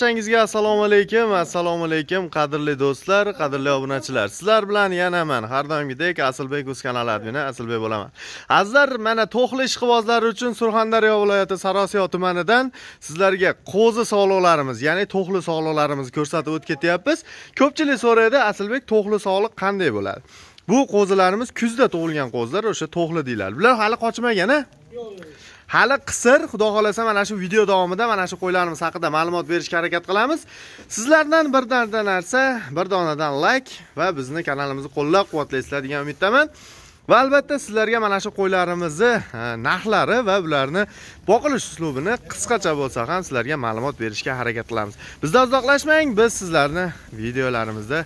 barchangizga assalomu alaykum assalomu alaykum qadrli do'stlar qadrli obunachilar sizlar bilan yana man har doimgidek asilbek uz kanali admini asilbek bo'laman azizlar mana to'xlash ishqibozlari uchun surxondaryo viloyati sarosiyo tumanidan sizlarga qo'zi sog'liqlarimiz ya'ni to'xli sog'liqlarimizni ko'rsatib o'tib ketyapmiz ko'pchilik so'raydi asilbek to'xli sog'liq qanday bo'ladi bu qo'zilarimiz kuzda tug'ilgan qo'zilar o'sha to'xli deyiladi bular hali qochmagan a yo'q hali qisir xudo xohlasa mana shu video davomida mana shu qo'ylarimiz haqida ma'lumot berishga harakat qilamiz sizlardan bir dona narsa bir donadan layk va bizni kanalimizni qo'llab quvvatlaysizlar degan umiddaman va albatta sizlarga mana shu qo'ylarimizni e, narxlari va ularni boqilish uslubini qisqacha bo'lsa ham sizlarga ma'lumot berishga harakat qilamiz bizdan uzoqlashmang biz sizlarni videolarimizda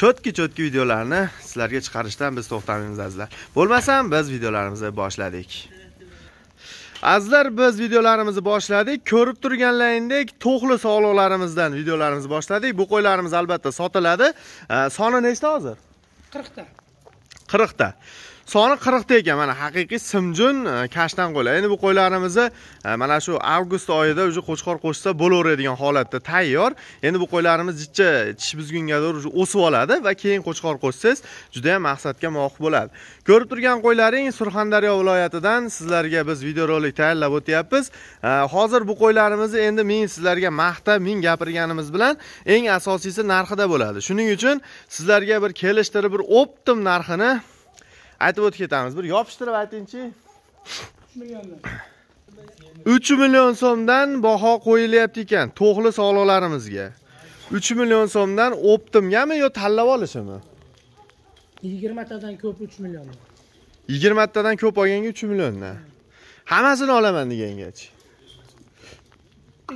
cho'tki cho'tki videolarni sizlarga chiqarishdan biz to'xtamaymiz azizlar bo'lmasam biz videolarimizni boshladik azizlar biz videolarimizni boshladik ko'rib turganlaringdek to'qli sog'liqlarimizdan videolarimizni boshladik bu qo'ylarimiz albatta sotiladi soni nechta hozir 40 ta. 40 ta. soni 40 ta ekan mana haqiqiy simjun e, kashdan qo'ylar endi bu qo'ylarimizni e, mana shu avgust oyida уже qo'chqor qo'shsa bo'laveradigan holatda tayyor endi bu qo'ylarimiz jichcha tish buzgungadir уже o'sib oladi va keyin qo'chqor qo'shsangiz juda ham maqsadga muvofiq bo'ladi ko'rib turgan qo'ylaring surxondaryo viloyatidan sizlarga biz videorolik tayyorlab o'tyapmiz e, hozir bu qo'ylarimizni endi men sizlarga maqtab ming gapirganimiz bilan eng asosiysi narxida bo'ladi shuning uchun sizlarga bir kelishtirib bir optim narxini aytib o'tib ketamiz bir yopishtirib aytingchi uch million so'mdan baho qo'yilyapti ekan to'g'ri sog'liqlarimizga uch million so'mdan optimgami yo tanlab olishimi yigirmatadan ko'p uch 20 yigirmatadan ko'p olganga uch milliondan hammasini olaman degangachi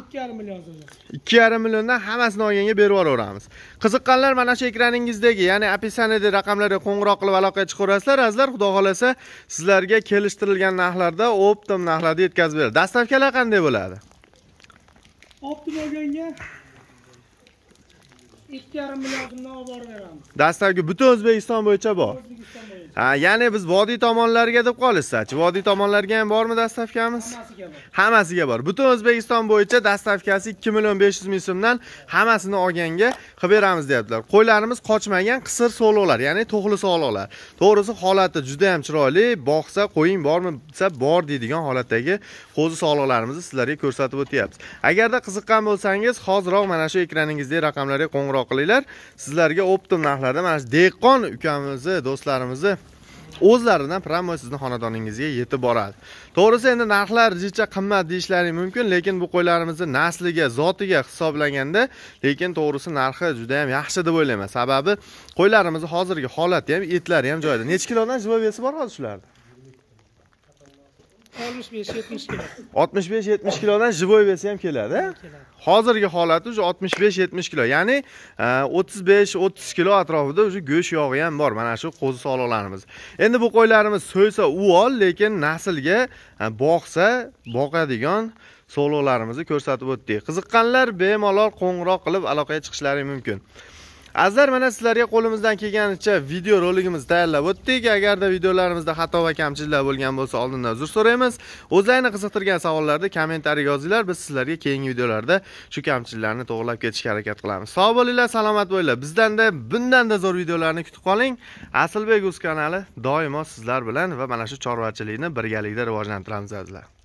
ikki yarim million so'm ikki yarim milliondan hammasini olganga berib yuboraveramiz qiziqqanlar mana shu ekraningizdagi ya'ni описаниеda raqamlarga qo'ng'iroq qilib aloqaga chiqaverasizlar azizlar xudo xohlasa sizlarga kelishtirilgan narxlarda optim narxlarda yetkazib beradi dastavkalar qanday bo'ladi optim olganga ikki yarim milliardimdan olib borib beramiz dastlabki butun o'zbekiston bo'yicha bor ha ya'ni biz vodiy tomonlariga deb qolishsachi vodiy tomonlarga ham bormi dastavkamiz hammasiga bor butun o'zbekiston bo'yicha dastavkasi ikki million besh yuz ming so'mdan hammasini olganga qilib beramiz deyaptilar qo'ylarimiz qochmagan qisir so'loqlar ya'ni to'g'ri soliqlar to'g'risi holati juda yam chiroyli boqsa qo'ying bormi desa bor deydigan holatdagi qo'zi soliqlarimizni sizlarga ko'rsatib o'tyapmiz agarda qiziqqan bo'lsangiz hoziroq mana shu ekraningizdagi raqamlarga qo'ng'iroq qilinglar sizlarga optim narxlarda mana shu dehqon ukamizni do'stlarimizni o'zlaridan promoy sizni xonadoningizga yetib boradi to'g'risi endi narxlar jicha qimmat deyishlaring mumkin lekin bu qo'ylarimizni nasliga zotiga hisoblaganda lekin to'g'risi narxi juda ham yaxshi deb o'ylayman sababi qo'ylarimizni hozirgi holati ham etlari ham joyida necha kilodan jiva besi bor hozir shularni 65-70 kilo. 65-70 kilodan живой besi ham keladi, Hozirgi holati уже 65-70 kilo, ya'ni 35-30 e, kilo atrofida уже go'sht yog'i ham bor mana shu qo'zi soliqlarimiz. Endi bu qo'ylarimiz so'ysa u ol, lekin naslga e, boqsa boqadigan soliqlarimizni ko'rsatib o'tdik. Qiziqqanlar bemalol qo'ng'iroq qilib aloqaga chiqishlari mumkin. azizlar mana sizlarga qo'limizdan kelganicha video roligimizni tayyorlab o'tdik agarda videolarimizda xato va kamchiliklar bo'lgan bo'lsa oldindan uzr so'raymiz O'zlaringizni qiziqtirgan savollarni kommentariy yozinglar biz sizlarga keyingi videolarda shu kamchiliklarni to'g'irlab ketishga harakat qilamiz sog' bo'linglar salomat bo'linglar bizdanda bundanda zo'r videolarni kutib qoling Aslbek uz kanali doimo sizlar bilan va mana shu chorvachilikni birgalikda rivojlantiramiz azizlar